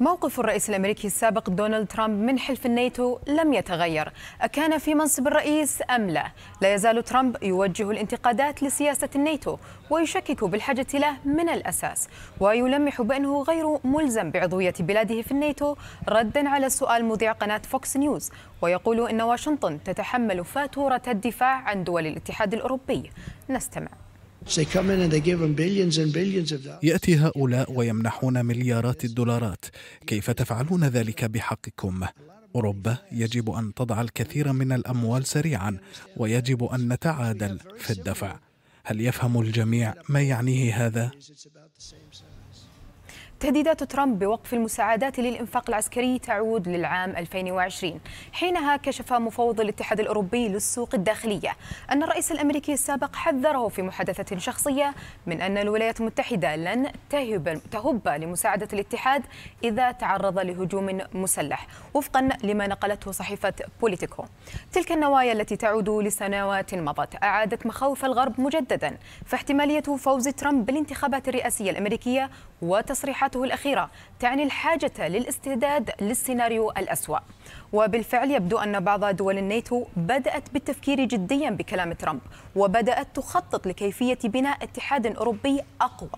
موقف الرئيس الامريكي السابق دونالد ترامب من حلف الناتو لم يتغير، اكان في منصب الرئيس ام لا؟ لا يزال ترامب يوجه الانتقادات لسياسه الناتو ويشكك بالحاجه له من الاساس، ويلمح بانه غير ملزم بعضويه بلاده في الناتو ردا على سؤال مذيع قناه فوكس نيوز، ويقول ان واشنطن تتحمل فاتوره الدفاع عن دول الاتحاد الاوروبي. نستمع. ياتي هؤلاء ويمنحون مليارات الدولارات كيف تفعلون ذلك بحقكم اوروبا يجب ان تضع الكثير من الاموال سريعا ويجب ان نتعادل في الدفع هل يفهم الجميع ما يعنيه هذا تهديدات ترامب بوقف المساعدات للإنفاق العسكري تعود للعام 2020 حينها كشف مفوض الاتحاد الأوروبي للسوق الداخلية أن الرئيس الأمريكي السابق حذره في محادثة شخصية من أن الولايات المتحدة لن تهب, تهب لمساعدة الاتحاد إذا تعرض لهجوم مسلح وفقا لما نقلته صحيفة بوليتيكو تلك النوايا التي تعود لسنوات مضت أعادت مخاوف الغرب مجددا فاحتمالية فوز ترامب بالانتخابات الرئاسية الأمريكية وتصريحات تصريحاته الأخيرة تعني الحاجة للاستعداد للسيناريو الأسوأ وبالفعل يبدو أن بعض دول الناتو بدأت بالتفكير جديا بكلام ترامب وبدأت تخطط لكيفية بناء اتحاد أوروبي أقوى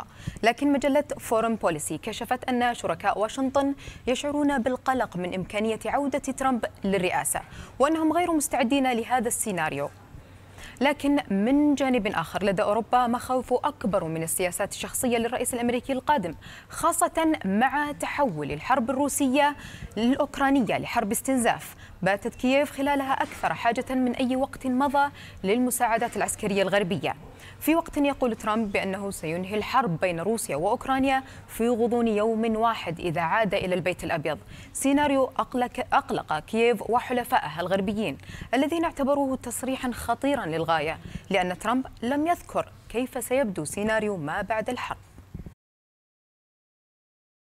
لكن مجلة فورم بوليسي كشفت أن شركاء واشنطن يشعرون بالقلق من إمكانية عودة ترامب للرئاسة وأنهم غير مستعدين لهذا السيناريو لكن من جانب آخر لدى أوروبا مخاوف أكبر من السياسات الشخصية للرئيس الأمريكي القادم خاصة مع تحول الحرب الروسية الأوكرانية لحرب استنزاف باتت كييف خلالها أكثر حاجة من أي وقت مضى للمساعدات العسكرية الغربية في وقت يقول ترامب بأنه سينهي الحرب بين روسيا وأوكرانيا في غضون يوم واحد إذا عاد إلى البيت الأبيض سيناريو أقلق, أقلق كييف وحلفائها الغربيين الذين اعتبروه تصريحا خطيرا للغاية لأن ترامب لم يذكر كيف سيبدو سيناريو ما بعد الحرب